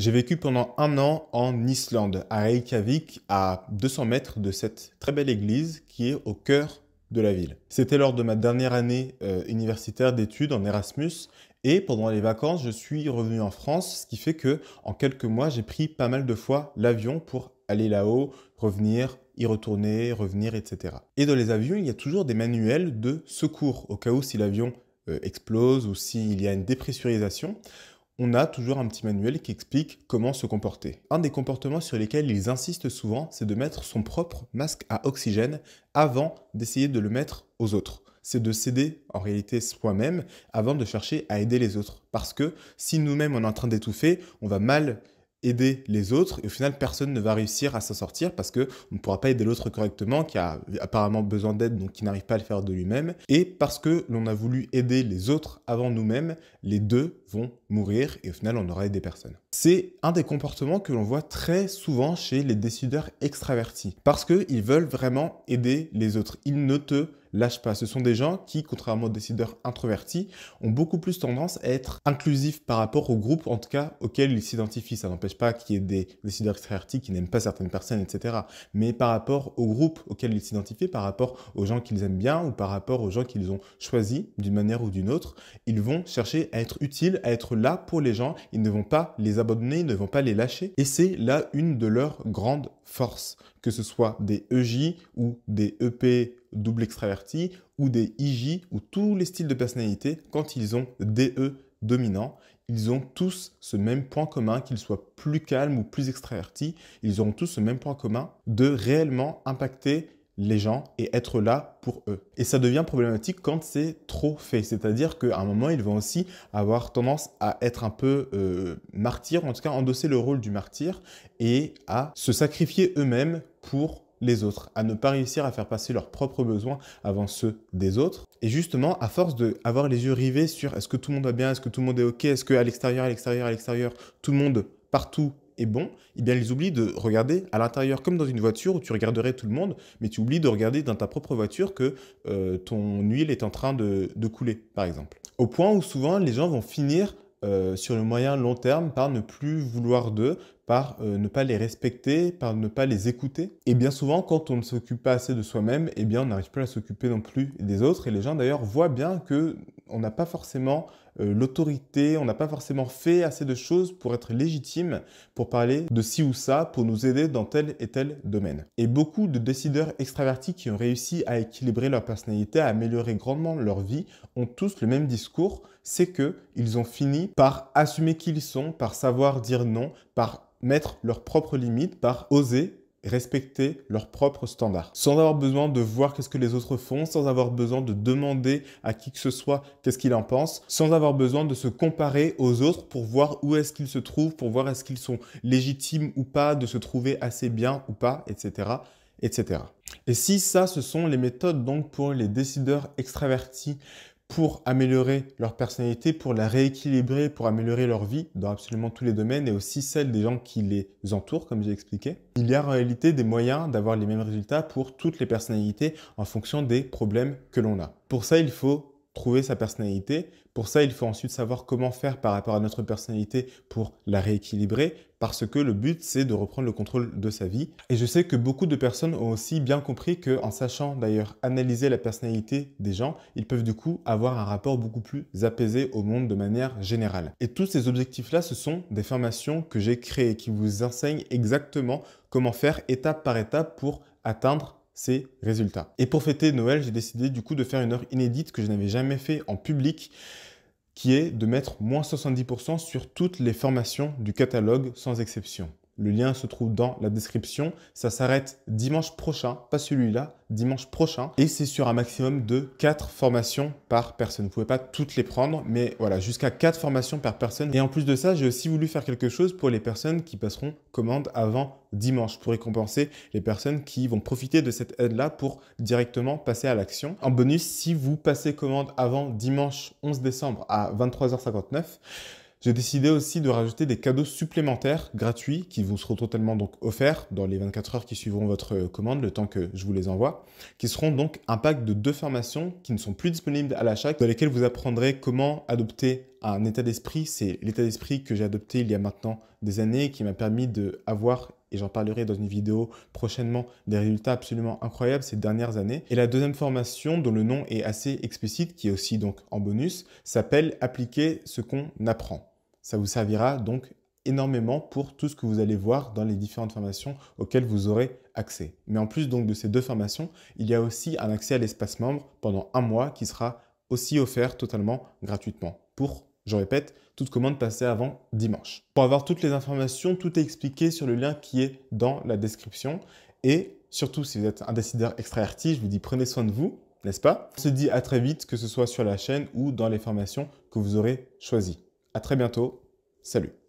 J'ai vécu pendant un an en Islande, à Reykjavik, à 200 mètres de cette très belle église qui est au cœur de la ville. C'était lors de ma dernière année euh, universitaire d'études en Erasmus et pendant les vacances, je suis revenu en France, ce qui fait que en quelques mois, j'ai pris pas mal de fois l'avion pour aller là-haut, revenir, y retourner, revenir, etc. Et dans les avions, il y a toujours des manuels de secours au cas où si l'avion euh, explose ou s'il y a une dépressurisation on a toujours un petit manuel qui explique comment se comporter. Un des comportements sur lesquels ils insistent souvent, c'est de mettre son propre masque à oxygène avant d'essayer de le mettre aux autres c'est de s'aider en réalité soi-même avant de chercher à aider les autres. Parce que si nous-mêmes on est en train d'étouffer, on va mal aider les autres et au final personne ne va réussir à s'en sortir parce que on ne pourra pas aider l'autre correctement qui a apparemment besoin d'aide donc qui n'arrive pas à le faire de lui-même et parce que l'on a voulu aider les autres avant nous-mêmes les deux vont mourir et au final on n'aura aidé personne. C'est un des comportements que l'on voit très souvent chez les décideurs extravertis parce qu'ils veulent vraiment aider les autres. Ils ne te lâche pas. Ce sont des gens qui, contrairement aux décideurs introvertis, ont beaucoup plus tendance à être inclusifs par rapport au groupe, en tout cas, auquel ils s'identifient. Ça n'empêche pas qu'il y ait des décideurs extravertis qui n'aiment pas certaines personnes, etc. Mais par rapport au groupe auquel ils s'identifient, par rapport aux gens qu'ils aiment bien ou par rapport aux gens qu'ils ont choisis d'une manière ou d'une autre, ils vont chercher à être utiles, à être là pour les gens. Ils ne vont pas les abandonner, ils ne vont pas les lâcher. Et c'est là une de leurs grandes force, que ce soit des EJ ou des EP double extraverti ou des IJ ou tous les styles de personnalité, quand ils ont DE dominant, ils ont tous ce même point commun, qu'ils soient plus calmes ou plus extravertis, ils ont tous ce même point commun de réellement impacter les gens et être là pour eux. Et ça devient problématique quand c'est trop fait. C'est-à-dire qu'à un moment, ils vont aussi avoir tendance à être un peu martyr, euh, martyrs, en tout cas endosser le rôle du martyr et à se sacrifier eux-mêmes pour les autres, à ne pas réussir à faire passer leurs propres besoins avant ceux des autres. Et justement, à force de avoir les yeux rivés sur est-ce que tout le monde va bien, est-ce que tout le monde est OK, est-ce qu'à l'extérieur, à l'extérieur, à l'extérieur, tout le monde partout et bon, eh bien ils oublient de regarder à l'intérieur comme dans une voiture où tu regarderais tout le monde, mais tu oublies de regarder dans ta propre voiture que euh, ton huile est en train de, couler, par exemple. Au point où souvent les gens vont finir euh, sur le moyen long terme par ne plus vouloir d'eux, par euh, ne pas les respecter, par ne pas les écouter. Et bien souvent, quand on ne s'occupe pas assez de soi-même, eh bien on n'arrive plus à s'occuper non plus des autres. Et les gens d'ailleurs voient bien que on n'a pas forcément euh, l'autorité, on n'a pas forcément fait assez de choses pour être légitime, pour parler de ci ou ça, pour nous aider dans tel et tel domaine. Et beaucoup de décideurs extravertis qui ont réussi à équilibrer leur personnalité, à améliorer grandement leur vie, ont tous le même discours, c'est que ont fini par assumer qui ils sont, par savoir dire non, par mettre leurs propres limites, par oser respecter leurs propres standards, sans avoir besoin de voir qu'est-ce que les autres font, sans avoir besoin de demander à qui que ce soit qu'est-ce qu'il en pense, sans avoir besoin de se comparer aux autres pour voir où est-ce qu'ils se trouvent, pour voir est-ce qu'ils sont légitimes ou pas, de se trouver assez bien ou pas, etc., etc. Et si ça, ce sont les méthodes donc pour les décideurs extravertis pour améliorer leur personnalité, pour la rééquilibrer, pour améliorer leur vie dans absolument tous les domaines et aussi celle des gens qui les entourent, comme j'ai expliqué. Il y a en réalité des moyens d'avoir les mêmes résultats pour toutes les personnalités en fonction des problèmes que l'on a. Pour ça, il faut trouver sa personnalité. Pour ça, il faut ensuite savoir comment faire par rapport à notre personnalité pour la rééquilibrer, parce que le but c'est de reprendre le contrôle de sa vie. Et je sais que beaucoup de personnes ont aussi bien compris que en sachant d'ailleurs analyser la personnalité des gens, ils peuvent du coup avoir un rapport beaucoup plus apaisé au monde de manière générale. Et tous ces objectifs-là, ce sont des formations que j'ai créées qui vous enseignent exactement comment faire étape par étape pour atteindre ces résultats. Et pour fêter Noël, j'ai décidé du coup de faire une heure inédite que je n'avais jamais fait en public qui est de mettre moins 70% sur toutes les formations du catalogue sans exception. Le lien se trouve dans la description. Ça s'arrête dimanche prochain, pas celui-là, dimanche prochain. Et c'est sur un maximum de 4 formations par personne. Vous pouvez pas toutes les prendre, mais voilà, jusqu'à 4 formations par personne. Et en plus de ça, j'ai aussi voulu faire quelque chose pour les personnes qui passeront commande avant dimanche pour récompenser les personnes qui vont profiter de cette aide-là pour directement passer à l'action. En bonus, si vous passez commande avant dimanche 11 décembre à 23h59, j'ai décidé aussi de rajouter des cadeaux supplémentaires gratuits qui vous seront totalement donc offerts dans les 24 heures qui suivront votre euh, commande, le temps que je vous les envoie, qui seront donc un pack de deux formations qui ne sont plus disponibles à l'achat, dans lesquelles vous apprendrez comment adopter un état d'esprit. C'est l'état d'esprit que j'ai adopté il y a maintenant des années qui m'a permis d'avoir et j'en parlerai dans une vidéo prochainement des résultats absolument incroyables ces dernières années. Et la deuxième formation, dont le nom est assez explicite, qui est aussi donc en bonus, s'appelle Appliquer ce qu'on apprend. Ça vous servira donc énormément pour tout ce que vous allez voir dans les différentes formations auxquelles vous aurez accès. Mais en plus donc de ces deux formations, il y a aussi un accès à l'espace membre pendant un mois qui sera aussi offert totalement gratuitement pour je répète, toute commande passée avant dimanche. Pour avoir toutes les informations, tout est expliqué sur le lien qui est dans la description. Et surtout, si vous êtes un décideur extraverti, je vous dis prenez soin de vous, n'est-ce pas On se dit à très vite, que ce soit sur la chaîne ou dans les formations que vous aurez choisies. À très bientôt. Salut